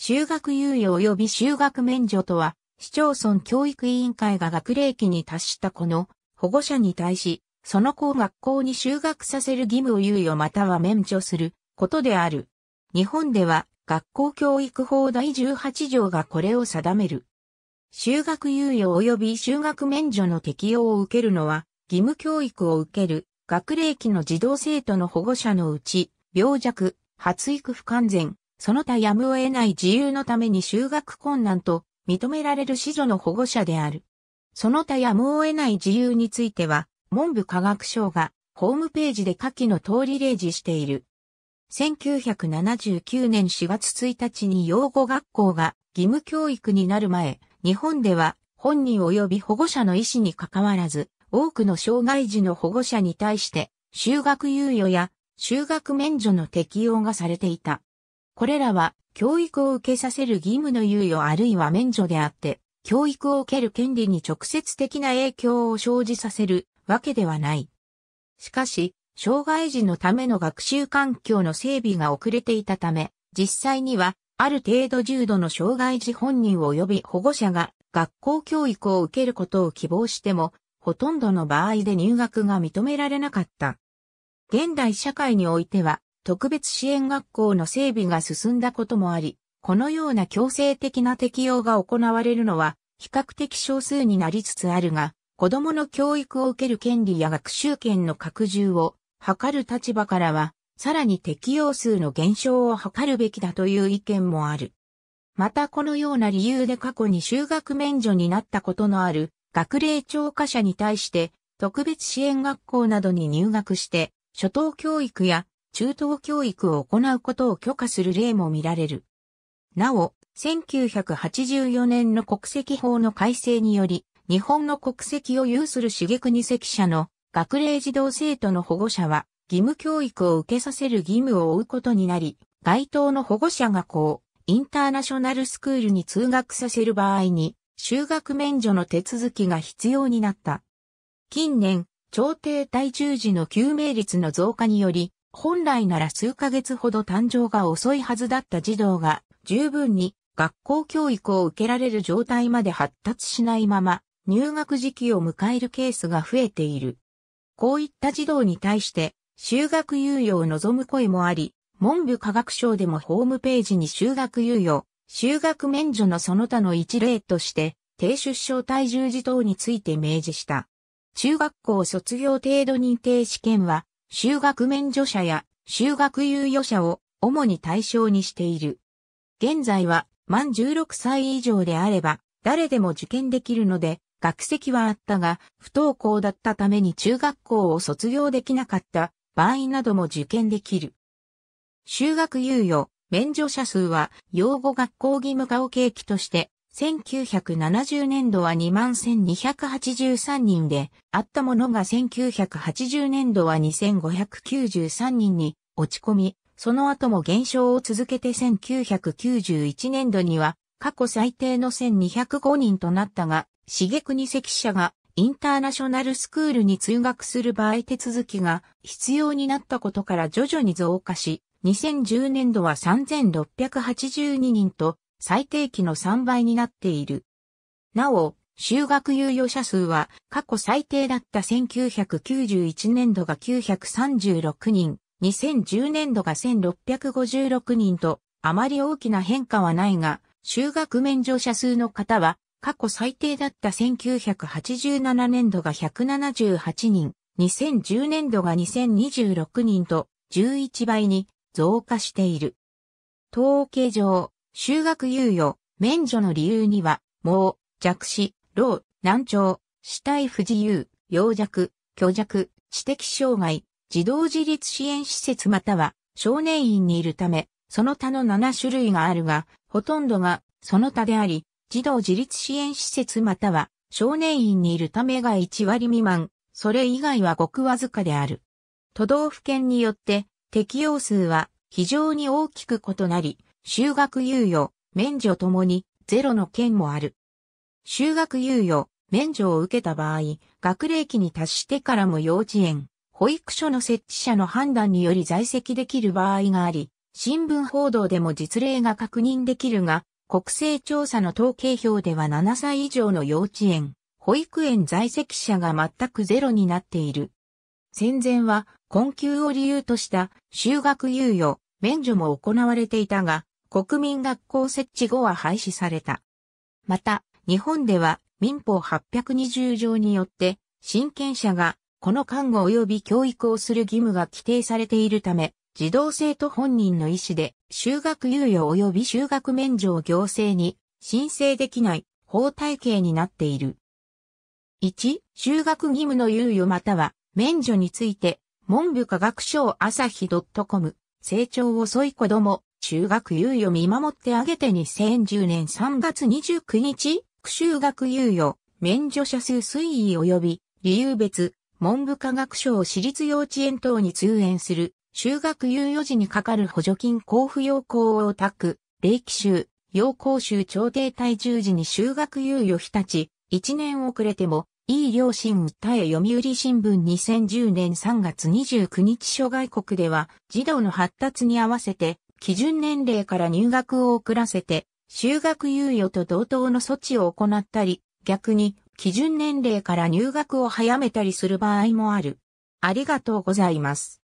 修学猶予及び修学免除とは、市町村教育委員会が学齢期に達した子の保護者に対し、その子を学校に修学させる義務を猶予または免除することである。日本では学校教育法第18条がこれを定める。修学猶予及び修学免除の適用を受けるのは、義務教育を受ける学齢期の児童生徒の保護者のうち、病弱、発育不完全、その他やむを得ない自由のために就学困難と認められる子女の保護者である。その他やむを得ない自由については、文部科学省がホームページで下記の通り例示している。1979年4月1日に養護学校が義務教育になる前、日本では本人及び保護者の意思に関わらず、多くの障害児の保護者に対して、就学猶予や就学免除の適用がされていた。これらは教育を受けさせる義務の猶予あるいは免除であって、教育を受ける権利に直接的な影響を生じさせるわけではない。しかし、障害児のための学習環境の整備が遅れていたため、実際には、ある程度重度の障害児本人及び保護者が学校教育を受けることを希望しても、ほとんどの場合で入学が認められなかった。現代社会においては、特別支援学校の整備が進んだこともあり、このような強制的な適用が行われるのは比較的少数になりつつあるが、子供の教育を受ける権利や学習権の拡充を図る立場からは、さらに適用数の減少を図るべきだという意見もある。またこのような理由で過去に就学免除になったことのある学齢超過者に対して特別支援学校などに入学して初等教育や中等教育を行うことを許可する例も見られる。なお、1984年の国籍法の改正により、日本の国籍を有する茂国席者の学齢児童生徒の保護者は義務教育を受けさせる義務を負うことになり、該当の保護者がこう、インターナショナルスクールに通学させる場合に、就学免除の手続きが必要になった。近年、朝廷対中時の救命率の増加により、本来なら数ヶ月ほど誕生が遅いはずだった児童が十分に学校教育を受けられる状態まで発達しないまま入学時期を迎えるケースが増えている。こういった児童に対して修学猶予を望む声もあり、文部科学省でもホームページに修学猶予、修学免除のその他の一例として、低出生体重児等について明示した。中学校卒業程度認定試験は、修学免除者や修学猶予者を主に対象にしている。現在は満16歳以上であれば誰でも受験できるので学籍はあったが不登校だったために中学校を卒業できなかった場合なども受験できる。修学猶予、免除者数は養護学校義務化を契機として1970年度は21,283人で、あったものが1980年度は2,593人に落ち込み、その後も減少を続けて1991年度には過去最低の1,205人となったが、激に関者がインターナショナルスクールに通学する場合手続きが必要になったことから徐々に増加し、2010年度は3682人と最低期の3倍になっている。なお、修学猶予者数は過去最低だった1991年度が936人、2010年度が1656人と、あまり大きな変化はないが、修学免除者数の方は、過去最低だった1987年度が178人、2010年度が2026人と、11倍に増加している。統計上、修学猶予、免除の理由には、盲、弱視、老、難聴、死体不自由、幼弱、虚弱、知的障害、児童自立支援施設または少年院にいるため、その他の7種類があるが、ほとんどがその他であり、児童自立支援施設または少年院にいるためが1割未満、それ以外はごくわずかである。都道府県によって適用数は非常に大きく異なり、修学猶予、免除ともにゼロの件もある。修学猶予、免除を受けた場合、学齢期に達してからも幼稚園、保育所の設置者の判断により在籍できる場合があり、新聞報道でも実例が確認できるが、国勢調査の統計表では7歳以上の幼稚園、保育園在籍者が全くゼロになっている。戦前は困窮を理由とした修学猶予、免除も行われていたが、国民学校設置後は廃止された。また、日本では民法820条によって、親権者がこの看護及び教育をする義務が規定されているため、児童生徒本人の意思で、就学猶予及び就学免除を行政に申請できない法体系になっている。1、就学義務の猶予または免除について、文部科学省朝日 .com、成長遅い子供、中学猶予見守ってあげて2010年3月29日、苦修学猶予、免除者数推移及び、理由別、文部科学省私立幼稚園等に通園する、修学猶予時にかかる補助金交付要項を託、礼気集、要項集調停体重時に修学猶予日立、1年遅れても、いい両親訴え読売新聞2010年3月29日諸外国では、児童の発達に合わせて、基準年齢から入学を遅らせて、就学猶予と同等の措置を行ったり、逆に、基準年齢から入学を早めたりする場合もある。ありがとうございます。